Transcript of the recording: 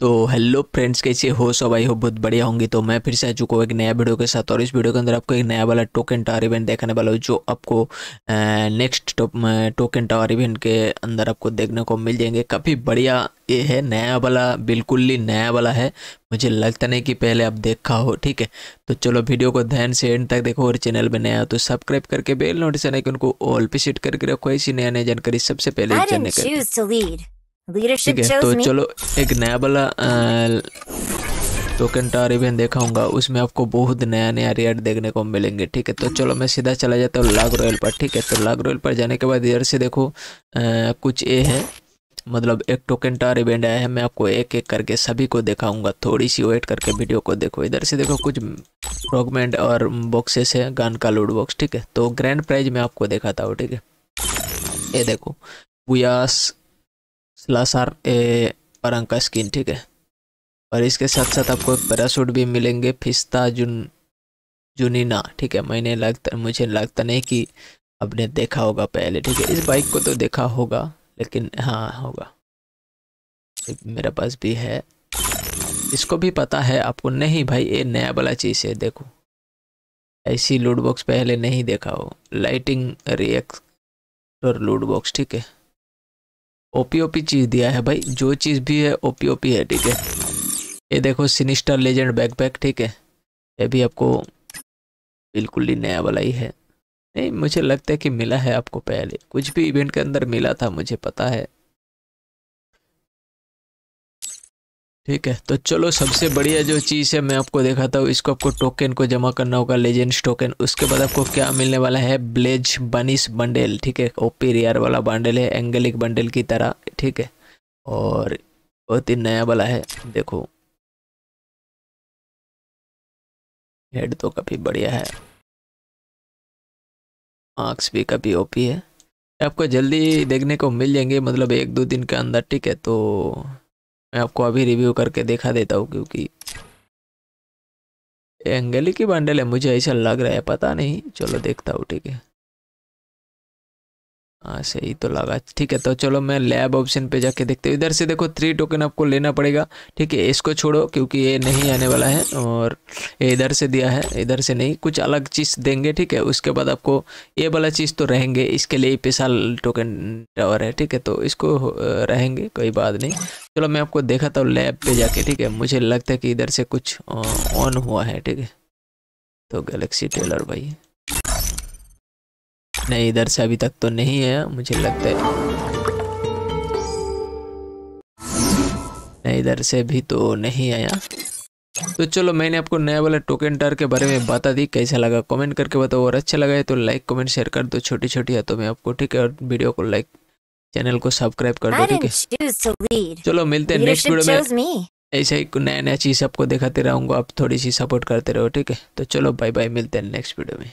तो hello friends कैसे हो सब आई हो बहुत बढ़िया होंगे तो मैं फिर से आ चुका हूँ एक नया वीडियो के साथ और इस वीडियो के अंदर आपको एक नया वाला टोकन टावर इवेंट देखने वाला हो जो आपको नेक्स्ट टो, टोकन टावर इवेंट के अंदर आपको देखने को मिल जाएंगे काफ़ी बढ़िया ये है नया वाला बिल्कुल ही नया वाला है मुझे लगता नहीं कि पहले आप देखा हो ठीक है तो चलो वीडियो को ध्यान से एंड तक देखो और चैनल में नया तो सब्सक्राइब करके बेल नोटिफिकेशन आइकन को ऑल पे सेट करके रखो ऐसी नया नया जानकारी सबसे पहले जानने का ठीक है तो चलो एक नया वाला टोकन टावर इवेंट देखाऊंगा उसमें आपको बहुत नया नया रेट देखने को मिलेंगे ठीक है तो चलो मैं सीधा चला जाता हूँ लाग रॉयल पर ठीक है तो लाग रॉयल पर जाने के बाद इधर से देखो आ, कुछ ए है मतलब एक टोकन टावर इवेंट आया है मैं आपको एक एक करके सभी को दिखाऊंगा थोड़ी सी वेट करके वीडियो को देखो इधर से देखो कुछ फ्रॉगमेंट और बॉक्सेस है गान का लूड बॉक्स ठीक है तो ग्रैंड प्राइज मैं आपको दिखाता हूँ ठीक है ये देखो व्यास ए परंग का स्किन ठीक है और इसके साथ साथ आपको पैरासूट भी मिलेंगे फिस्ता जुन जुनीना ठीक है मैंने लगता मुझे लगता नहीं कि आपने देखा होगा पहले ठीक है इस बाइक को तो देखा होगा लेकिन हाँ होगा मेरे पास भी है इसको भी पता है आपको नहीं भाई ये नया वाला चीज़ है देखो ऐसी लूट बॉक्स पहले नहीं देखा हो लाइटिंग रिएक्टर लूट बॉक्स ठीक है ओपी ओपी चीज़ दिया है भाई जो चीज़ भी है ओपी ओपी है ठीक है ये देखो सिनिस्टर लेजेंड बैकपैक ठीक है ये भी आपको बिल्कुल ही नया वाला ही है नहीं मुझे लगता है कि मिला है आपको पहले कुछ भी इवेंट के अंदर मिला था मुझे पता है ठीक है तो चलो सबसे बढ़िया जो चीज़ है मैं आपको दिखाता हूँ इसको आपको टोकन को जमा करना होगा लेजेंड्स टोकन उसके बाद आपको क्या मिलने वाला है ब्लेज बनिस बंडेल ठीक है ओपी रियर वाला बंडल है एंगलिक बंडल की तरह ठीक है और बहुत ही नया वाला है देखो हेड तो काफ़ी बढ़िया है मार्क्स भी काफ़ी ओपी है आपको जल्दी देखने को मिल जाएंगे मतलब एक दो दिन के अंदर ठीक है तो मैं आपको अभी रिव्यू करके देखा देता हूँ क्योंकि एंगली की बंडल है मुझे ऐसा लग रहा है पता नहीं चलो देखता हूँ ठीक है हाँ सही तो लगा ठीक है तो चलो मैं लैब ऑप्शन पे जाके देखते हूँ इधर से देखो थ्री टोकन आपको लेना पड़ेगा ठीक है इसको छोड़ो क्योंकि ये नहीं आने वाला है और ये इधर से दिया है इधर से नहीं कुछ अलग चीज़ देंगे ठीक है उसके बाद आपको ये वाला चीज़ तो रहेंगे इसके लिए स्पेशल टोकन टावर है ठीक है तो इसको रहेंगे कोई बात नहीं चलो मैं आपको देखा था तो लैब पे जाके ठीक है मुझे लगता है कि इधर से कुछ ऑन हुआ है ठीक है तो गैलेक्सी टेलर भाई नहीं इधर से अभी तक तो नहीं है मुझे लगता है नहीं इधर से भी तो नहीं आया तो चलो मैंने आपको नया वाला टोकन टार के बारे में बता दी कैसा लगा कमेंट करके बताओ और अच्छा लगा है तो लाइक कमेंट शेयर कर दो छोटी छोटी है तो मैं आपको ठीक है और वीडियो को लाइक चैनल को सब्सक्राइब कर दो ठीक है चलो मिलते हैं नेक्स्ट वीडियो में ऐसे ही नया नया चीज़ आपको दिखाते रहूँगा आप थोड़ी सी सपोर्ट करते रहो ठीक है तो चलो बाय बाय मिलते हैं नेक्स्ट वीडियो में